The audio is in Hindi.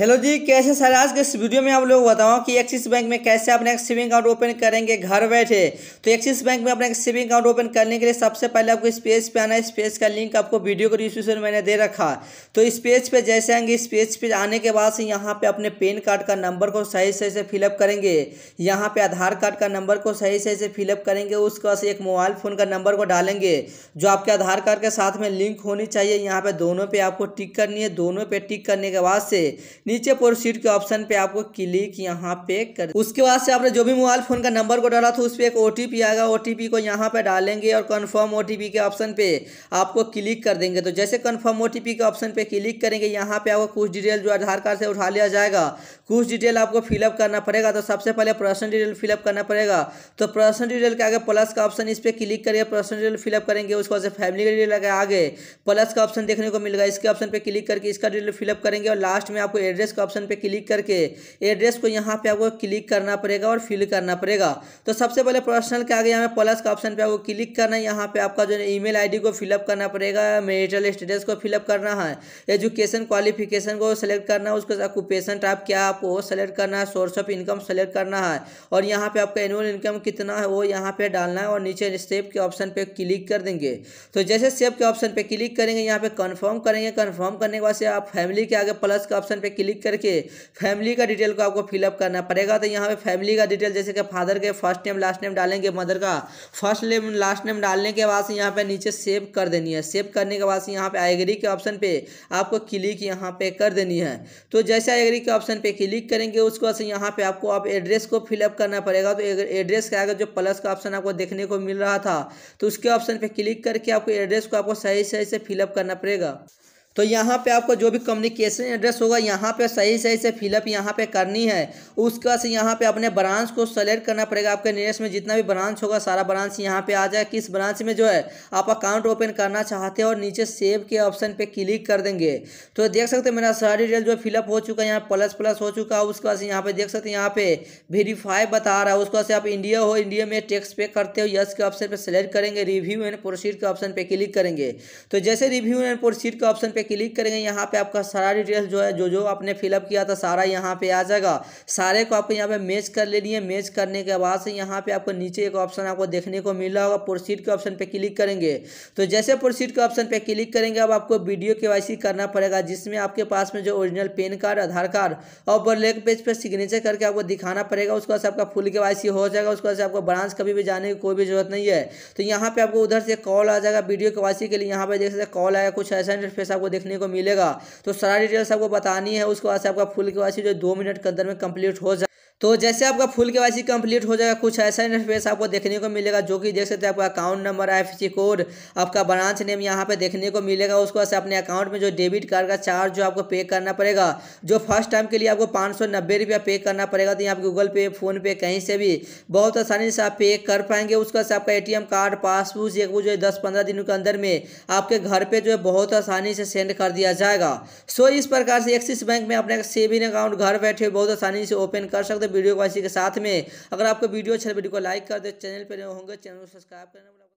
हेलो जी कैसे सर आज के इस वीडियो में आप लोग बताओ कि एक्सिस बैंक में कैसे अपने एक सेविंग अकाउंट ओपन करेंगे घर बैठे तो एक्सिस बैंक में अपने एक सेविंग अकाउंट ओपन करने के लिए सबसे पहले आपको इस पेज पे आना है इस पेज का लिंक आपको वीडियो को डिस्क्रिप्शन में मैंने दे रखा तो इस पेज पे जैसे आएंगे इस पेज पे आने के बाद से यहाँ पे अपने पेन कार्ड का नंबर को सही सही से फिलअप करेंगे यहाँ पे आधार कार्ड का नंबर को सही सही से फिलअप करेंगे उसके बाद एक मोबाइल फ़ोन का नंबर को डालेंगे जो आपके आधार कार्ड के साथ में लिंक होनी चाहिए यहाँ पर दोनों पे आपको टिक करनी है दोनों पे टिक करने के बाद से नीचे प्रोसीड के ऑप्शन पे आपको क्लिक यहाँ पे कर उसके बाद से आपने जो भी मोबाइल फोन का नंबर को डाला था उस पर एक ओ आएगा ओ को यहाँ पे डालेंगे और कन्फर्म ओ के ऑप्शन पे आपको क्लिक कर देंगे तो जैसे कन्फर्म ओ के ऑप्शन पे क्लिक करेंगे यहाँ पे आपको कुछ डिटेल जो आधार कार्ड से उठा लिया जाएगा कुछ डिटेल आपको फिलअप करना पड़ेगा तो सबसे पहले पर्सनल डिटेल फिलअप करना पड़ेगा तो पर्सनल डिटेल के आगे प्लस का ऑप्शन इस पर क्लिक करिए पर्सनल डिटेल फिलअप करेंगे उसके बाद फैमिली का डिटेल आगे प्लस का ऑप्शन देखने को मिलेगा इसके ऑप्शन पर क्लिक करके इसका डिटेल फिलअप करेंगे और लास्ट में आपको एड्रेस के ऑप्शन पे क्लिक करके एड्रेस को यहाँ पे आपको क्लिक करना पड़ेगा और फिल करना पड़ेगा तो सबसे पहले पर्सनल के आगे यहाँ पे प्लस के ऑप्शन पे आपको क्लिक करना है यहाँ पे आपका जो है ईमेल आईडी को फिलअप करना पड़ेगा मेरिटल स्टेटस को फिलअप करना है एजुकेशन क्वालिफिकेशन को सेलेक्ट करना है उसके ऑक्यूपेशन टाइप क्या आपको वो सेलेक्ट करना है सोर्स ऑफ इनकम सेलेक्ट करना है और यहाँ पर आपका एनुअल इनकम कितना है वो यहाँ पर डालना है और नीचे सेव के ऑप्शन पर क्लिक कर देंगे तो जैसे सेव के ऑप्शन पर क्लिक करेंगे यहाँ पर कन्फर्म करेंगे कन्फर्म करने के बाद से आप फैमिली के आगे प्लस के ऑप्शन पर क्लिक करके फैमिली का डिटेल को आपको फिलअप करना पड़ेगा तो यहाँ पे फैमिली का डिटेल जैसे कि फादर के फर्स्ट नेम लास्ट नेम डालेंगे मदर का फर्स्ट नेम लास्ट नेम डालने के बाद से यहाँ पे नीचे सेव कर देनी है सेव करने के बाद से यहाँ पे एग्री के ऑप्शन पे आपको क्लिक यहाँ पे कर देनी है तो जैसे एग्री के ऑप्शन पे क्लिक करेंगे उसके बाद से यहाँ पे आपको आप एड्रेस को फिलअप करना पड़ेगा तो एड्रेस का अगर जो प्लस का ऑप्शन आपको देखने को मिल रहा था तो उसके ऑप्शन पर क्लिक करके आपको एड्रेस को आपको सही सही से फिलअप करना पड़ेगा तो यहाँ पे आपको जो भी कम्युनिकेशन एड्रेस होगा यहाँ पे सही सही से फिलअप यहाँ पे करनी है उसके बाद से यहाँ पे अपने ब्रांच को सेलेक्ट करना पड़ेगा आपके नियरेस्ट में जितना भी ब्रांच होगा सारा ब्रांच यहाँ पे आ जाए किस ब्रांच में जो है आप अकाउंट ओपन करना चाहते हैं और नीचे सेव के ऑप्शन पर क्लिक कर देंगे तो देख सकते मेरा सारा डिटेल जो फिलअप हो चुका है यहाँ प्लस प्लस हो चुका है उसके बाद यहाँ पे देख सकते यहाँ पे वेरीफाई बता रहा है उसके बाद से आप इंडिया हो इंडिया में टैक्स पे करते हो यस के ऑप्शन पर सेलेक्ट करेंगे रिव्यू एंड प्रोसीड के ऑप्शन पर क्लिक करेंगे तो जैसे रिव्यू एंड प्रोसीड के ऑप्शन पर पे क्लिक करेंगे यहाँ पे आपका सारा डिटेल्स जो है जो जो आपने फिलअप किया था सारा यहाँ पे आ जाएगा सारे को आपको यहाँ पे मैच कर लेनी है मैच करने के बाद से यहाँ पे आपको नीचे एक ऑप्शन आपको देखने को मिला होगा प्रोसीड के ऑप्शन पे क्लिक करेंगे तो जैसे प्रोसीड के ऑप्शन पे क्लिक करेंगे अब आपको वीडियो के करना पड़ेगा जिसमें आपके पास में जो original PAN card Aadhaar card और बर्लेग पेज पर सिग्नेचर करके आपको दिखाना पड़ेगा उसके बाद आपका फुल के हो जाएगा उसके बाद आपको ब्रांच कभी भी जाने की कोई भी जरूरत नहीं है तो यहाँ पे आपको उधर से कॉल आ जाएगा वीडियो के के लिए यहाँ पे देख सकते कॉल आया कुछ ऐसा इंटरफेस आपको देखने को मिलेगा तो सारा डिटेल्स आपको बतानी है उसके बाद से आपका फुल के बाद जो दो मिनट के अंदर में कंप्लीट हो जाए तो जैसे आपका फुल के वाई कंप्लीट हो जाएगा कुछ ऐसा इंटरफेस आपको देखने को मिलेगा जो कि देख सकते हैं आपका account number I F code आपका ब्रांच नेम यहाँ पे देखने को मिलेगा उसको ऐसे अपने अकाउंट में जो डेबिट कार्ड का चार्ज जो आपको पे करना पड़ेगा जो फर्स्ट टाइम के लिए आपको पाँच सौ नब्बे रुपया पे करना पड़ेगा तो यहाँ आप गूगल पे फ़ोनपे कहीं से भी बहुत आसानी से आप पे कर पाएंगे उसका से आपका ए कार्ड पासबुक वो जो है दस पंद्रह दिनों के अंदर में आपके घर पर जो है बहुत आसानी से सेंड कर दिया जाएगा सो इस प्रकार से एक्सिस बैंक में अपने सेविंग अकाउंट घर बैठे बहुत आसानी से ओपन कर सकते वीडियो को इसी के साथ में अगर आपको वीडियो अच्छा वीडियो को लाइक कर दे चैनल पर होंगे चैनल को सब्सक्राइब करना